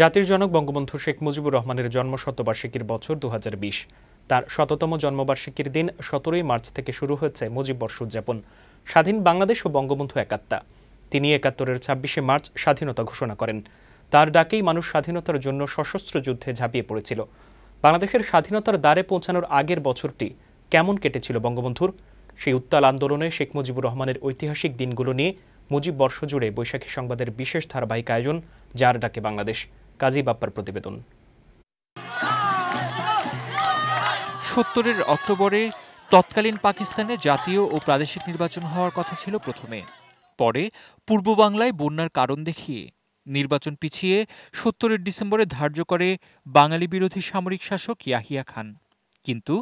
জাতির জনক বঙ্গবন্ধু শেখ মুজিবুর রহমানের জন্মশতবার্ষিকীর বছর দু তার শততম জন্মবার্ষিকীর দিন সতেরোই মার্চ থেকে শুরু হয়েছে মুজিব বর্ষ উদযাপন স্বাধীন বাংলাদেশ ও বঙ্গবন্ধু একাত্তা তিনি একাত্তরের ছাব্বিশে মার্চ স্বাধীনতা ঘোষণা করেন তার ডাকেই মানুষ স্বাধীনতার জন্য সশস্ত্র যুদ্ধে ঝাঁপিয়ে পড়েছিল বাংলাদেশের স্বাধীনতার দ্বারে পৌঁছানোর আগের বছরটি কেমন কেটেছিল বঙ্গবন্ধুর সেই উত্তাল আন্দোলনে শেখ মুজিবুর রহমানের ঐতিহাসিক দিনগুলো নিয়ে মুজিব বর্ষ জুড়ে বৈশাখী সংবাদের বিশেষ ধারাবাহিক আয়োজন যার ডাকে বাংলাদেশ কাজী বাপ্পার প্রতিবেদন সত্তরের অক্টোবরে তৎকালীন পাকিস্তানে জাতীয় ও প্রাদেশিক নির্বাচন হওয়ার কথা ছিল প্রথমে পরে পূর্ব বাংলায় বন্যার কারণ দেখিয়ে নির্বাচন পিছিয়ে সত্তরের ডিসেম্বরে ধার্য করে বাঙালি বিরোধী সামরিক শাসক ইয়াহিয়া খান কিন্তু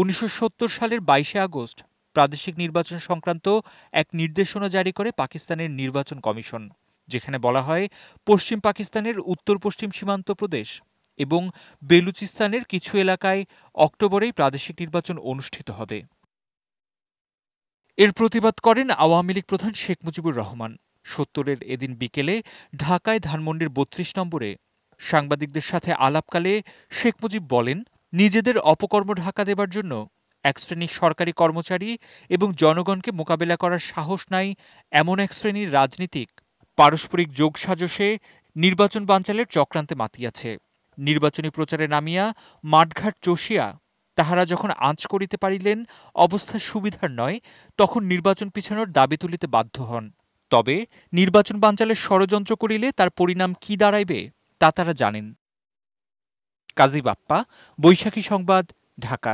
উনিশশো সালের বাইশে আগস্ট প্রাদেশিক নির্বাচন সংক্রান্ত এক নির্দেশনা জারি করে পাকিস্তানের নির্বাচন কমিশন যেখানে বলা হয় পশ্চিম পাকিস্তানের উত্তর পশ্চিম সীমান্ত প্রদেশ এবং বেলুচিস্তানের কিছু এলাকায় অক্টোবরেই প্রাদেশিক নির্বাচন অনুষ্ঠিত হবে এর প্রতিবাদ করেন আওয়ামী লীগ প্রধান শেখ মুজিবুর রহমান সত্তরের এদিন বিকেলে ঢাকায় ধানমন্ডির বত্রিশ নম্বরে সাংবাদিকদের সাথে আলাপকালে শেখ মুজিব বলেন নিজেদের অপকর্ম ঢাকা দেবার জন্য এক শ্রেণীর সরকারি কর্মচারী এবং জনগণকে মোকাবেলা করার সাহস নাই এমন এক শ্রেণীর রাজনীতিক পারস্পরিক যোগসাজশে নির্বাচন বাঞ্চালের চক্রান্তে মাতিয়াছে নির্বাচনী প্রচারে নামিয়া মাঠঘাট চষিয়া তাহারা যখন আঁচ করিতে পারিলেন অবস্থা সুবিধার নয় তখন নির্বাচন পিছানোর দাবি তুলিতে বাধ্য হন তবে নির্বাচন বাঞ্চালের ষড়যন্ত্র করিলে তার পরিণাম কি দাঁড়াইবে তা তারা জানেন কাজী বাপ্পা বৈশাখী সংবাদ ঢাকা